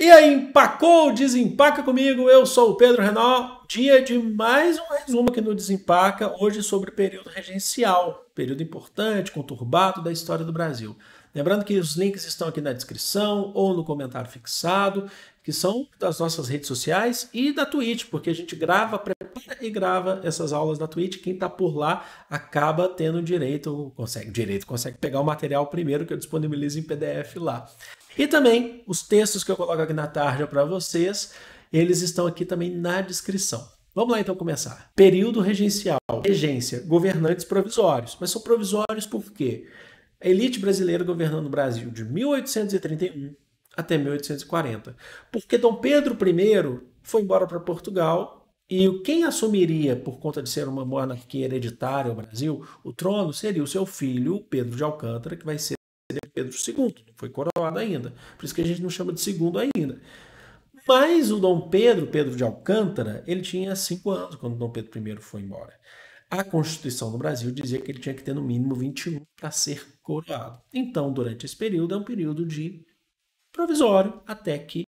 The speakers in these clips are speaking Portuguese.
E aí, empacou, desempaca comigo. Eu sou o Pedro Renal. Dia de mais um resumo aqui no Desempaca, hoje sobre o período regencial, período importante, conturbado da história do Brasil. Lembrando que os links estão aqui na descrição ou no comentário fixado, que são das nossas redes sociais e da Twitch, porque a gente grava e grava essas aulas na Twitch. Quem está por lá acaba tendo direito, consegue direito, consegue pegar o material primeiro que eu disponibilizo em PDF lá. E também os textos que eu coloco aqui na tarde é para vocês, eles estão aqui também na descrição. Vamos lá então começar. Período regencial. Regência, governantes provisórios. Mas são provisórios por quê? A elite brasileira governando o Brasil de 1831 até 1840. Porque Dom Pedro I foi embora para Portugal e quem assumiria, por conta de ser uma monarquia hereditária ao Brasil, o trono seria o seu filho, Pedro de Alcântara, que vai ser Pedro II, não foi coroado ainda. Por isso que a gente não chama de segundo ainda. Mas o Dom Pedro, Pedro de Alcântara, ele tinha cinco anos quando Dom Pedro I foi embora. A Constituição do Brasil dizia que ele tinha que ter no mínimo 21 para ser coroado. Então, durante esse período, é um período de provisório até que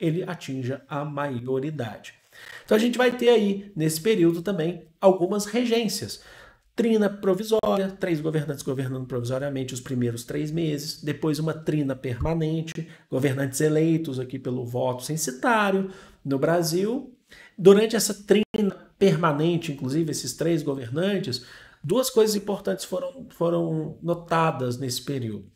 ele atinja a maioridade. Então a gente vai ter aí, nesse período também, algumas regências. Trina provisória, três governantes governando provisoriamente os primeiros três meses, depois uma trina permanente, governantes eleitos aqui pelo voto censitário no Brasil. Durante essa trina permanente, inclusive esses três governantes, duas coisas importantes foram, foram notadas nesse período.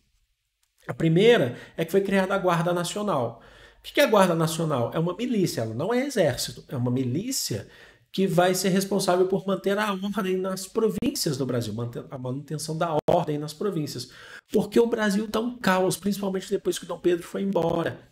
A primeira é que foi criada a Guarda Nacional. O que é a Guarda Nacional? É uma milícia, ela não é exército, é uma milícia que vai ser responsável por manter a ordem nas províncias do Brasil, a manutenção da ordem nas províncias. Porque o Brasil está um caos, principalmente depois que Dom Pedro foi embora.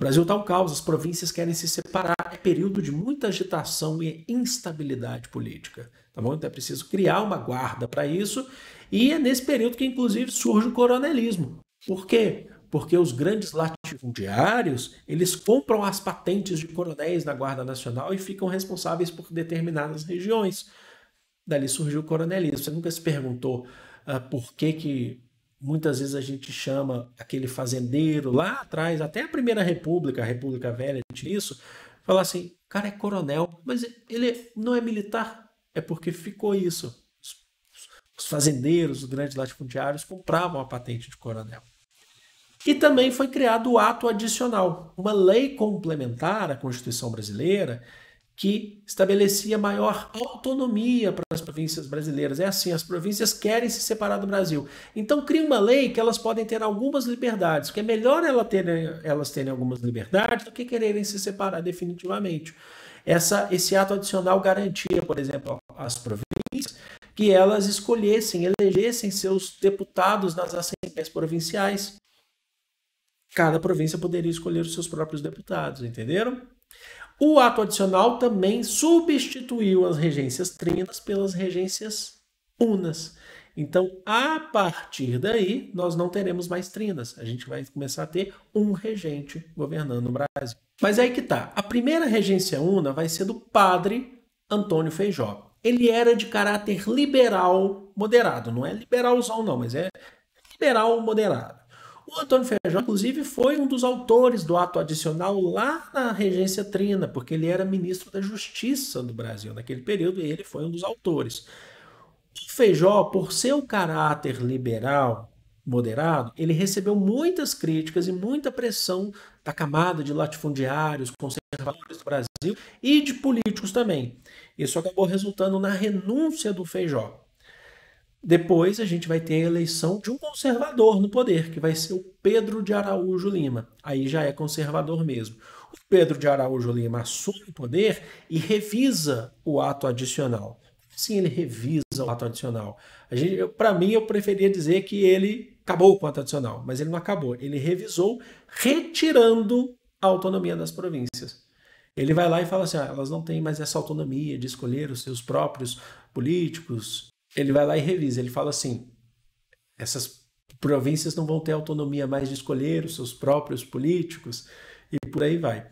O Brasil está um caos, as províncias querem se separar, é período de muita agitação e instabilidade política. Tá bom? Então é preciso criar uma guarda para isso, e é nesse período que, inclusive, surge o coronelismo. Por quê? porque os grandes latifundiários, eles compram as patentes de coronéis da Guarda Nacional e ficam responsáveis por determinadas regiões. Dali surgiu o coronelismo. Você nunca se perguntou uh, por que que muitas vezes a gente chama aquele fazendeiro lá atrás, até a Primeira República, a República Velha, isso, falar assim, cara é coronel, mas ele não é militar, é porque ficou isso. Os fazendeiros, os grandes latifundiários compravam a patente de coronel. E também foi criado o ato adicional, uma lei complementar à Constituição brasileira que estabelecia maior autonomia para as províncias brasileiras. É assim, as províncias querem se separar do Brasil. Então cria uma lei que elas podem ter algumas liberdades, que é melhor elas terem, né, elas terem algumas liberdades do que quererem se separar definitivamente. Essa, esse ato adicional garantia, por exemplo, às províncias que elas escolhessem, elegessem seus deputados nas assembleias provinciais Cada província poderia escolher os seus próprios deputados, entenderam? O ato adicional também substituiu as regências trinas pelas regências unas. Então, a partir daí, nós não teremos mais trinas. A gente vai começar a ter um regente governando o Brasil. Mas aí que tá. A primeira regência una vai ser do padre Antônio Feijó. Ele era de caráter liberal moderado. Não é liberalzão, não, mas é liberal moderado. O Antônio Feijó, inclusive, foi um dos autores do ato adicional lá na Regência Trina, porque ele era ministro da Justiça do Brasil naquele período e ele foi um dos autores. O Feijó, por seu caráter liberal, moderado, ele recebeu muitas críticas e muita pressão da camada de latifundiários, conservadores do Brasil e de políticos também. Isso acabou resultando na renúncia do Feijó. Depois a gente vai ter a eleição de um conservador no poder, que vai ser o Pedro de Araújo Lima. Aí já é conservador mesmo. O Pedro de Araújo Lima assume o poder e revisa o ato adicional. Sim, ele revisa o ato adicional. Para mim, eu preferia dizer que ele acabou com o ato adicional, mas ele não acabou. Ele revisou, retirando a autonomia das províncias. Ele vai lá e fala assim: ah, elas não têm mais essa autonomia de escolher os seus próprios políticos, ele vai lá e revisa. Ele fala assim: essas províncias não vão ter autonomia mais de escolher os seus próprios políticos e por aí vai.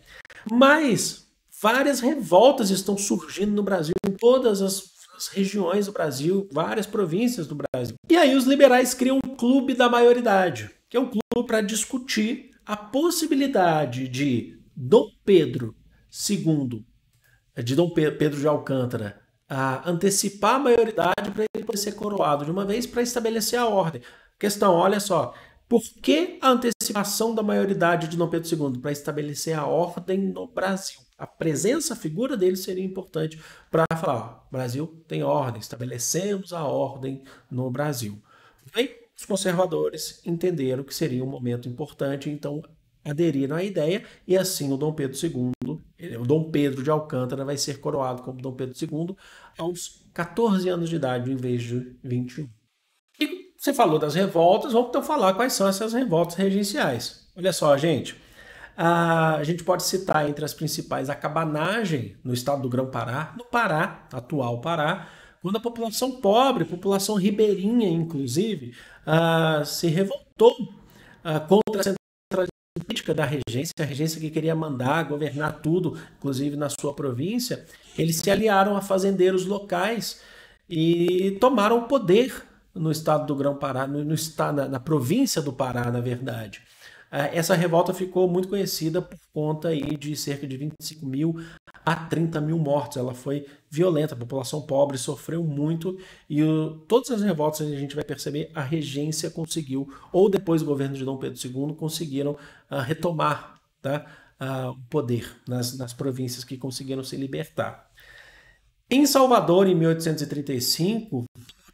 Mas várias revoltas estão surgindo no Brasil, em todas as, as regiões do Brasil, várias províncias do Brasil. E aí os liberais criam um clube da maioridade, que é um clube para discutir a possibilidade de Dom Pedro II, de Dom Pedro de Alcântara, a antecipar a maioridade para ser coroado de uma vez para estabelecer a ordem. Questão, olha só. Por que a antecipação da maioridade de Dom Pedro II? Para estabelecer a ordem no Brasil. A presença, a figura dele seria importante para falar: ó, Brasil tem ordem, estabelecemos a ordem no Brasil. Bem, os conservadores entenderam que seria um momento importante, então aderiram à ideia, e assim o Dom Pedro II o Dom Pedro de Alcântara vai ser coroado como Dom Pedro II aos 14 anos de idade, em vez de 21. E você falou das revoltas, vamos então falar quais são essas revoltas regenciais. Olha só, gente. A gente pode citar entre as principais a cabanagem no estado do Grão-Pará, no Pará, atual Pará, quando a população pobre, população ribeirinha, inclusive, se revoltou contra a política da regência, a regência que queria mandar, governar tudo, inclusive na sua província, eles se aliaram a fazendeiros locais e tomaram o poder no estado do Grão-Pará, no, no, na, na província do Pará, na verdade. É, essa revolta ficou muito conhecida por conta aí de cerca de 25 mil a 30 mil mortos. Ela foi violenta, a população pobre sofreu muito e o, todas as revoltas a gente vai perceber a regência conseguiu, ou depois o governo de Dom Pedro II conseguiram uh, retomar tá, uh, o poder nas, nas províncias que conseguiram se libertar. Em Salvador, em 1835,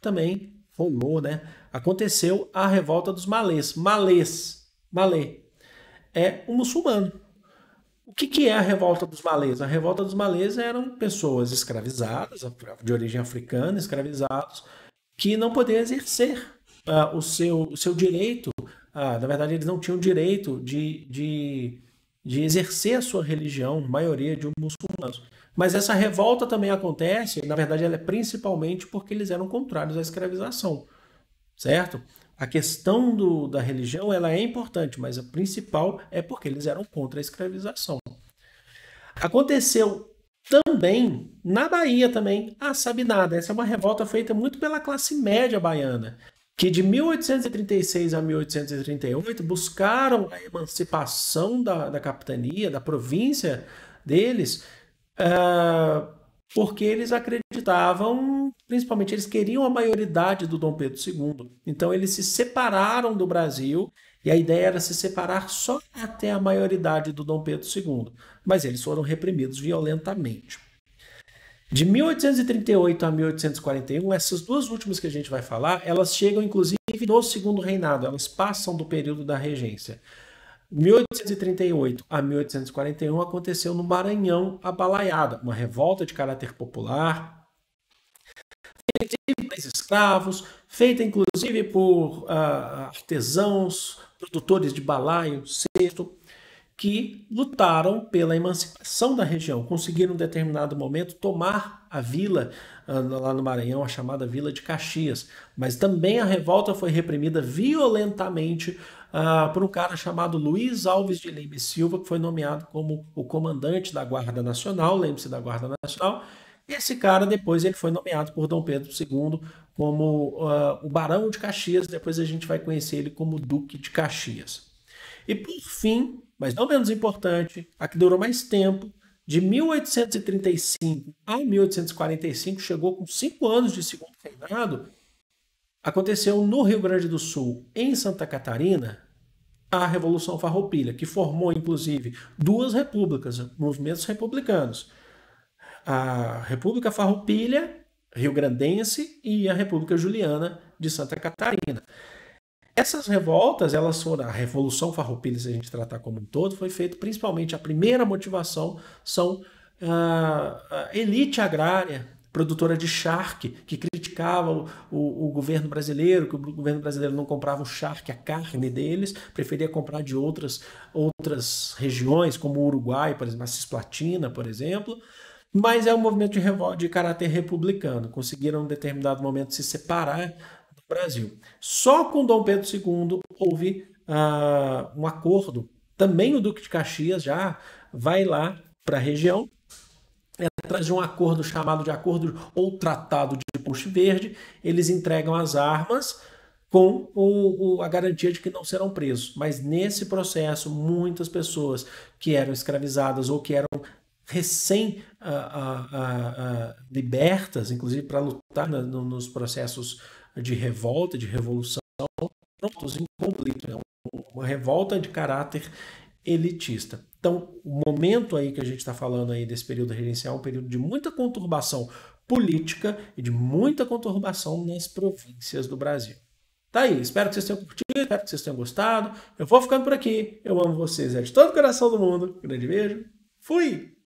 também rolou, né? Aconteceu a revolta dos malês. Malês malê, é um muçulmano. O que, que é a revolta dos malês? A revolta dos malês eram pessoas escravizadas, de origem africana, escravizados, que não podiam exercer uh, o, seu, o seu direito. Uh, na verdade, eles não tinham direito de, de, de exercer a sua religião, maioria de muçulmanos. Mas essa revolta também acontece, na verdade, ela é principalmente porque eles eram contrários à escravização, certo? a questão do, da religião ela é importante, mas a principal é porque eles eram contra a escravização. Aconteceu também na Bahia também a Sabinada. Essa é uma revolta feita muito pela classe média baiana, que de 1836 a 1838 buscaram a emancipação da, da capitania, da província deles, uh, porque eles acreditavam, principalmente eles queriam a maioridade do Dom Pedro II. Então eles se separaram do Brasil e a ideia era se separar só até a maioridade do Dom Pedro II, mas eles foram reprimidos violentamente. De 1838 a 1841, essas duas últimas que a gente vai falar, elas chegam inclusive no segundo reinado, elas passam do período da regência. 1838 a 1841 aconteceu no Maranhão a Balaiada, uma revolta de caráter popular, feita por escravos, feita inclusive por uh, artesãos, produtores de balaio, cesto, que lutaram pela emancipação da região, conseguiram em determinado momento tomar a vila ah, lá no Maranhão, a chamada Vila de Caxias. Mas também a revolta foi reprimida violentamente ah, por um cara chamado Luiz Alves de Lima e Silva, que foi nomeado como o comandante da Guarda Nacional, lembre-se da Guarda Nacional. Esse cara depois ele foi nomeado por Dom Pedro II como uh, o Barão de Caxias, depois a gente vai conhecer ele como Duque de Caxias. E por fim, mas não menos importante, a que durou mais tempo, de 1835 a 1845, chegou com cinco anos de segundo reinado, aconteceu no Rio Grande do Sul, em Santa Catarina, a Revolução Farroupilha, que formou inclusive duas repúblicas, movimentos republicanos. A República Farroupilha, rio-grandense, e a República Juliana de Santa Catarina. Essas revoltas, elas foram a Revolução Farroupilha, se a gente tratar como um todo, foi feito principalmente a primeira motivação são a, ah, a elite agrária, produtora de charque, que criticava o, o, o, governo brasileiro, que o governo brasileiro não comprava o charque, a carne deles, preferia comprar de outras, outras regiões, como o Uruguai, por exemplo, a Cisplatina, por exemplo. Mas é um movimento de, de caráter republicano. Conseguiram, em um determinado momento, se separar do Brasil. Só com Dom Pedro II houve uh, um acordo. Também o Duque de Caxias já vai lá para a região atrás de um acordo chamado de acordo ou tratado de Ponte Verde, eles entregam as armas com o, o, a garantia de que não serão presos. Mas nesse processo, muitas pessoas que eram escravizadas ou que eram recém uh, uh, uh, libertas, inclusive para lutar na, no, nos processos de revolta, de revolução, prontos em conflito. É uma revolta de caráter elitista. Então, o momento aí que a gente está falando aí desse período regencial é um período de muita conturbação política e de muita conturbação nas províncias do Brasil. Tá aí, espero que vocês tenham curtido, espero que vocês tenham gostado. Eu vou ficando por aqui. Eu amo vocês é de todo o coração do mundo. Grande beijo. Fui!